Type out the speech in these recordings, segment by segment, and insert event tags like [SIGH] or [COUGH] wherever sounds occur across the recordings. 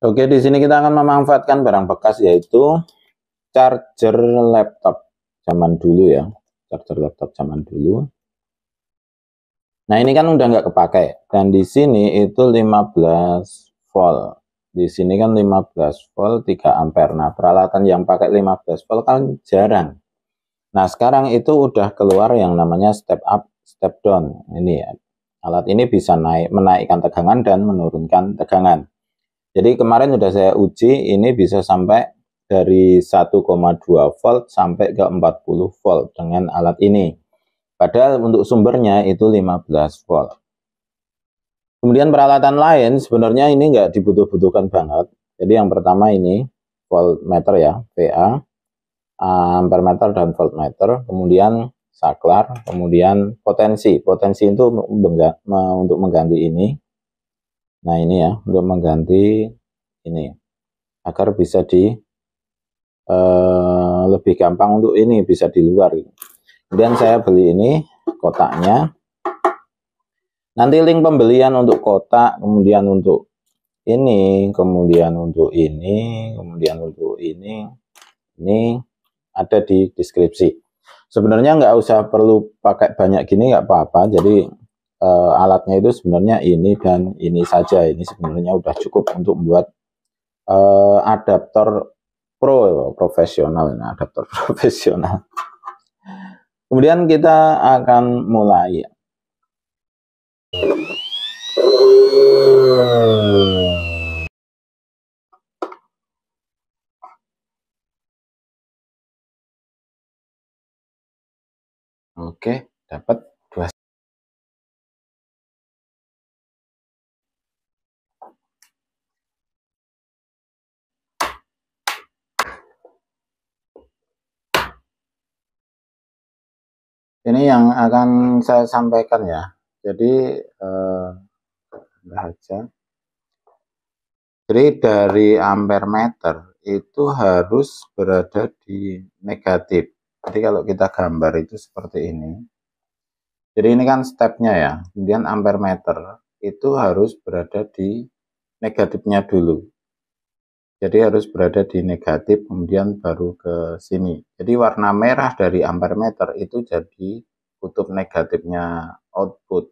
Oke, di sini kita akan memanfaatkan barang bekas yaitu charger laptop zaman dulu ya, charger laptop zaman dulu. Nah, ini kan udah nggak kepakai dan di sini itu 15 volt. Di sini kan 15 volt 3 ampere. Nah, peralatan yang pakai 15 volt kan jarang. Nah, sekarang itu udah keluar yang namanya step up, step down. Ini ya. Alat ini bisa naik menaikkan tegangan dan menurunkan tegangan. Jadi kemarin sudah saya uji ini bisa sampai dari 1,2 volt sampai ke 40 volt dengan alat ini. Padahal untuk sumbernya itu 15 volt. Kemudian peralatan lain sebenarnya ini nggak dibutuh-butuhkan banget. Jadi yang pertama ini voltmeter ya, VA, ampermeter dan voltmeter, kemudian saklar, kemudian potensi. Potensi itu untuk mengganti ini Nah ini ya untuk mengganti ini agar bisa di eh, lebih gampang untuk ini bisa di luar. Kemudian saya beli ini kotaknya. Nanti link pembelian untuk kotak, kemudian untuk ini, kemudian untuk ini, kemudian untuk ini, ini ada di deskripsi. Sebenarnya nggak usah perlu pakai banyak gini nggak apa-apa. Jadi uh, alatnya itu sebenarnya ini dan ini saja. Ini sebenarnya udah cukup untuk buat uh, eh, adaptor pro profesional, nah, adaptor [LAUGHS] profesional. Kemudian kita akan mulai. Oke, dapat. ini yang akan saya sampaikan ya jadi eh, aja jadi dari ampere meter itu harus berada di negatif jadi kalau kita gambar itu seperti ini jadi ini kan stepnya ya kemudian ampere meter itu harus berada di negatifnya dulu jadi harus berada di negatif kemudian baru ke sini jadi warna merah dari ampermeter itu jadi kutub negatifnya output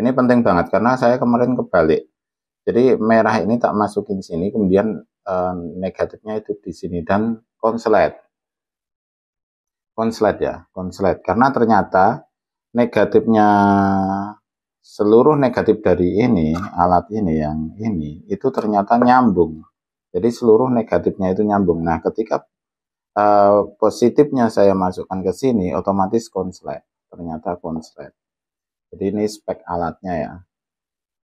ini penting banget karena saya kemarin kebalik jadi merah ini tak masukin sini kemudian e, negatifnya itu di sini dan konslet konslet ya konslet karena ternyata negatifnya seluruh negatif dari ini alat ini yang ini itu ternyata nyambung jadi seluruh negatifnya itu nyambung. Nah, ketika uh, positifnya saya masukkan ke sini, otomatis konslet. Ternyata konslet. Jadi ini spek alatnya ya.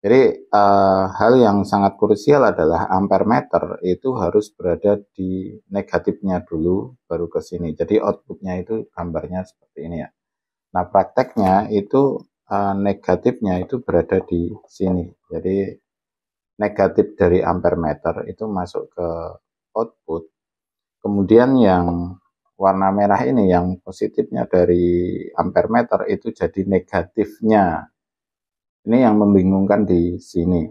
Jadi uh, hal yang sangat krusial adalah ampermeter itu harus berada di negatifnya dulu baru ke sini. Jadi outputnya itu gambarnya seperti ini ya. Nah prakteknya itu uh, negatifnya itu berada di sini. Jadi negatif dari ampere meter itu masuk ke output. Kemudian yang warna merah ini yang positifnya dari ampere meter itu jadi negatifnya. Ini yang membingungkan di sini.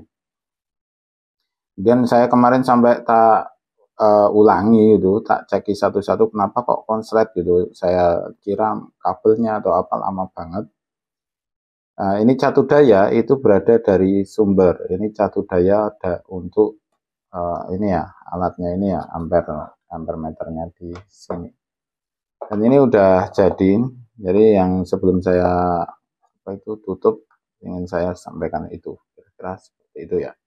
Kemudian saya kemarin sampai tak uh, ulangi itu, tak ceki satu-satu kenapa kok konslet gitu. Saya kira kabelnya atau apa lama banget. Nah, ini daya itu berada dari sumber. Ini daya ada untuk uh, ini ya alatnya ini ya amper meternya di sini. Dan ini udah jadi. Jadi yang sebelum saya apa itu tutup ingin saya sampaikan itu kira-kira seperti itu ya.